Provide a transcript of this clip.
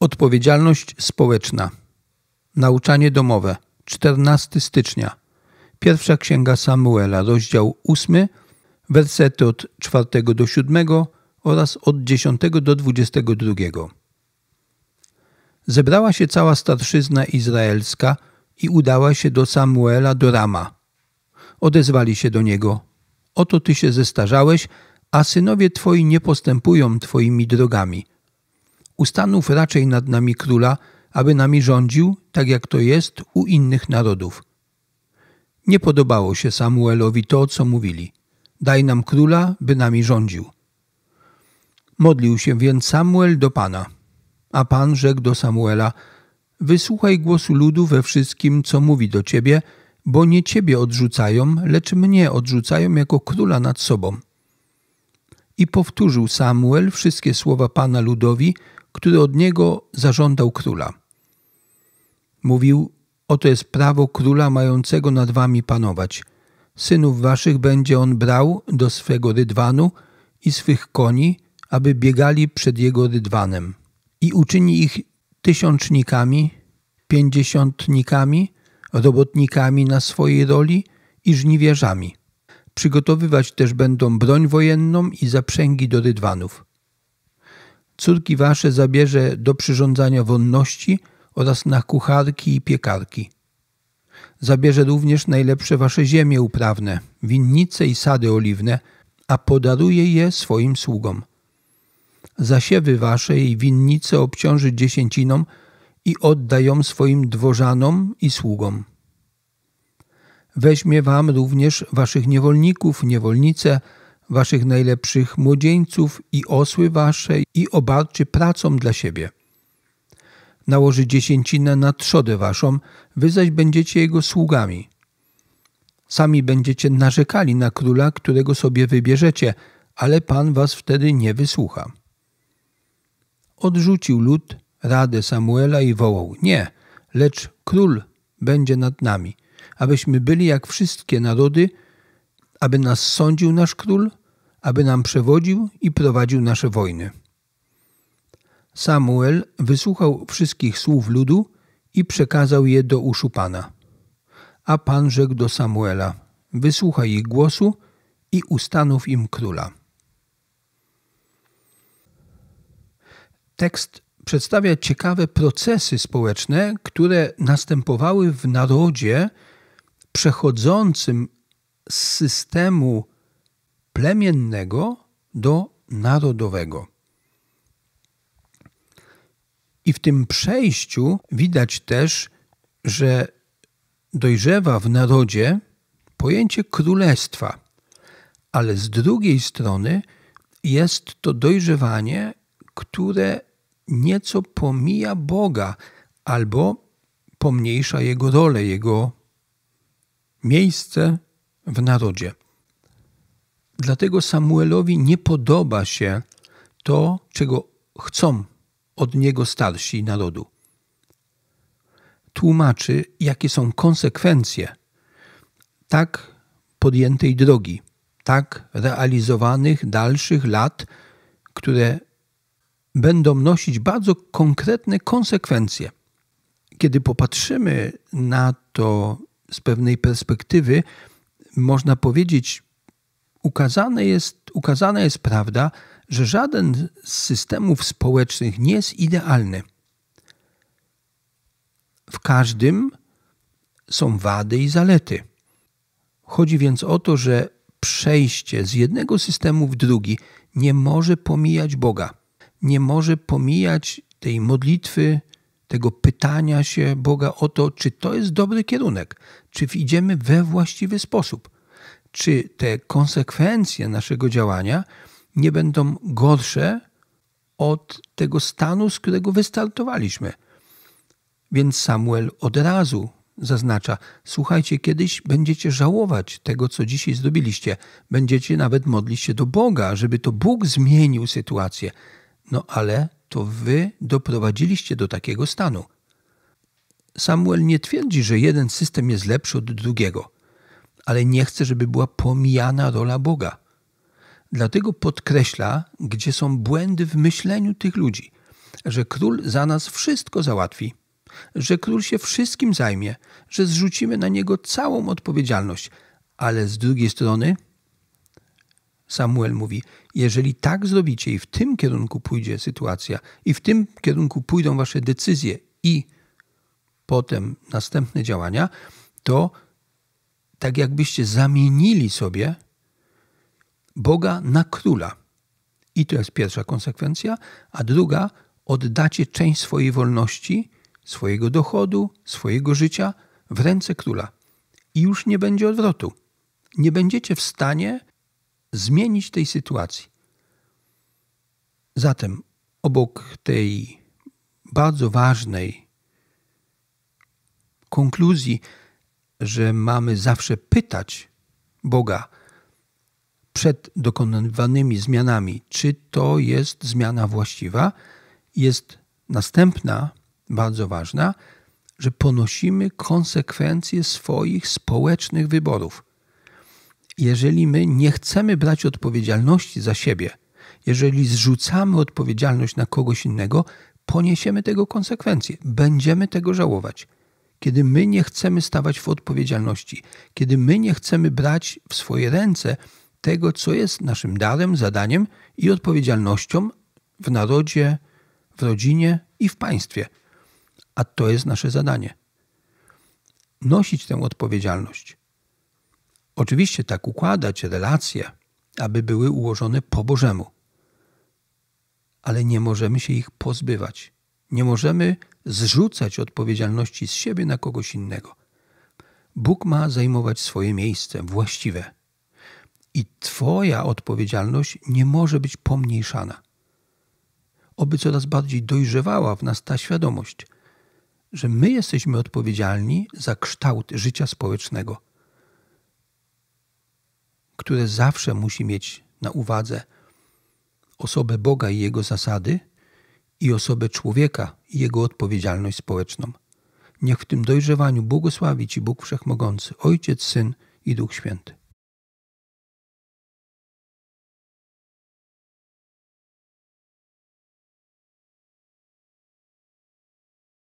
Odpowiedzialność społeczna. Nauczanie domowe. 14 stycznia. Pierwsza księga Samuela, rozdział 8, wersety od 4 do 7 oraz od 10 do 22. Zebrała się cała starszyzna izraelska i udała się do Samuela do Rama. Odezwali się do niego: Oto ty się zestarzałeś, a synowie twoi nie postępują twoimi drogami ustanów raczej nad nami króla, aby nami rządził, tak jak to jest u innych narodów. Nie podobało się Samuelowi to, co mówili. Daj nam króla, by nami rządził. Modlił się więc Samuel do Pana, a Pan rzekł do Samuela: Wysłuchaj głosu ludu we wszystkim, co mówi do ciebie, bo nie ciebie odrzucają, lecz mnie odrzucają jako króla nad sobą. I powtórzył Samuel wszystkie słowa Pana ludowi, który od niego zażądał króla. Mówił, oto jest prawo króla mającego nad wami panować. Synów waszych będzie on brał do swego rydwanu i swych koni, aby biegali przed jego rydwanem. I uczyni ich tysiącznikami, pięćdziesiątnikami, robotnikami na swojej roli i żniwiarzami. Przygotowywać też będą broń wojenną i zaprzęgi do rydwanów córki wasze zabierze do przyrządzania wonności oraz na kucharki i piekarki. Zabierze również najlepsze wasze ziemie uprawne, winnice i sady oliwne, a podaruje je swoim sługom. Zasiewy wasze i winnice obciąży dziesięciną i odda ją swoim dworzanom i sługom. Weźmie wam również waszych niewolników, niewolnice, waszych najlepszych młodzieńców i osły wasze i obarczy pracą dla siebie. Nałoży dziesięcinę na trzodę waszą, wy zaś będziecie jego sługami. Sami będziecie narzekali na króla, którego sobie wybierzecie, ale Pan was wtedy nie wysłucha. Odrzucił lud radę Samuela i wołał: Nie, lecz król będzie nad nami, abyśmy byli jak wszystkie narody, aby nas sądził nasz król, aby nam przewodził i prowadził nasze wojny. Samuel wysłuchał wszystkich słów ludu i przekazał je do uszu Pana. A Pan rzekł do Samuela: Wysłuchaj ich głosu i ustanów im króla. Tekst przedstawia ciekawe procesy społeczne, które następowały w narodzie przechodzącym z systemu plemiennego do narodowego. I w tym przejściu widać też, że dojrzewa w narodzie pojęcie królestwa, ale z drugiej strony jest to dojrzewanie, które nieco pomija Boga albo pomniejsza jego rolę, jego miejsce w narodzie. Dlatego Samuelowi nie podoba się to, czego chcą od niego starsi narodu. Tłumaczy, jakie są konsekwencje tak podjętej drogi, tak realizowanych dalszych lat, które będą nosić bardzo konkretne konsekwencje. Kiedy popatrzymy na to z pewnej perspektywy, można powiedzieć, ukazane jest, ukazana jest prawda, że żaden z systemów społecznych nie jest idealny. W każdym są wady i zalety. Chodzi więc o to, że przejście z jednego systemu w drugi nie może pomijać Boga, nie może pomijać tej modlitwy tego pytania się Boga o to, czy to jest dobry kierunek, czy idziemy we właściwy sposób, czy te konsekwencje naszego działania nie będą gorsze od tego stanu, z którego wystartowaliśmy. Więc Samuel od razu zaznacza: Słuchajcie, kiedyś będziecie żałować tego, co dzisiaj zrobiliście. Będziecie nawet modlić się do Boga, żeby to Bóg zmienił sytuację. No ale to wy doprowadziliście do takiego stanu. Samuel nie twierdzi, że jeden system jest lepszy od drugiego, ale nie chce, żeby była pomijana rola Boga. Dlatego podkreśla, gdzie są błędy w myśleniu tych ludzi, że król za nas wszystko załatwi, że król się wszystkim zajmie, że zrzucimy na niego całą odpowiedzialność, ale z drugiej strony Samuel mówi: Jeżeli tak zrobicie i w tym kierunku pójdzie sytuacja, i w tym kierunku pójdą wasze decyzje i potem następne działania, to tak jakbyście zamienili sobie Boga na króla. I to jest pierwsza konsekwencja, a druga oddacie część swojej wolności, swojego dochodu, swojego życia w ręce króla. I już nie będzie odwrotu. Nie będziecie w stanie zmienić tej sytuacji. Zatem obok tej bardzo ważnej konkluzji, że mamy zawsze pytać Boga przed dokonywanymi zmianami, czy to jest zmiana właściwa, jest następna, bardzo ważna, że ponosimy konsekwencje swoich społecznych wyborów jeżeli my nie chcemy brać odpowiedzialności za siebie, jeżeli zrzucamy odpowiedzialność na kogoś innego, poniesiemy tego konsekwencje, będziemy tego żałować. Kiedy my nie chcemy stawać w odpowiedzialności, kiedy my nie chcemy brać w swoje ręce tego, co jest naszym darem, zadaniem i odpowiedzialnością w narodzie, w rodzinie i w państwie. A to jest nasze zadanie. Nosić tę odpowiedzialność. Oczywiście tak układać relacje, aby były ułożone po Bożemu. Ale nie możemy się ich pozbywać. Nie możemy zrzucać odpowiedzialności z siebie na kogoś innego. Bóg ma zajmować swoje miejsce właściwe. I Twoja odpowiedzialność nie może być pomniejszana. Oby coraz bardziej dojrzewała w nas ta świadomość, że my jesteśmy odpowiedzialni za kształt życia społecznego które zawsze musi mieć na uwadze osobę Boga i jego zasady i osobę człowieka i jego odpowiedzialność społeczną. Niech w tym dojrzewaniu błogosławi Ci Bóg Wszechmogący, Ojciec, Syn i Duch Święty.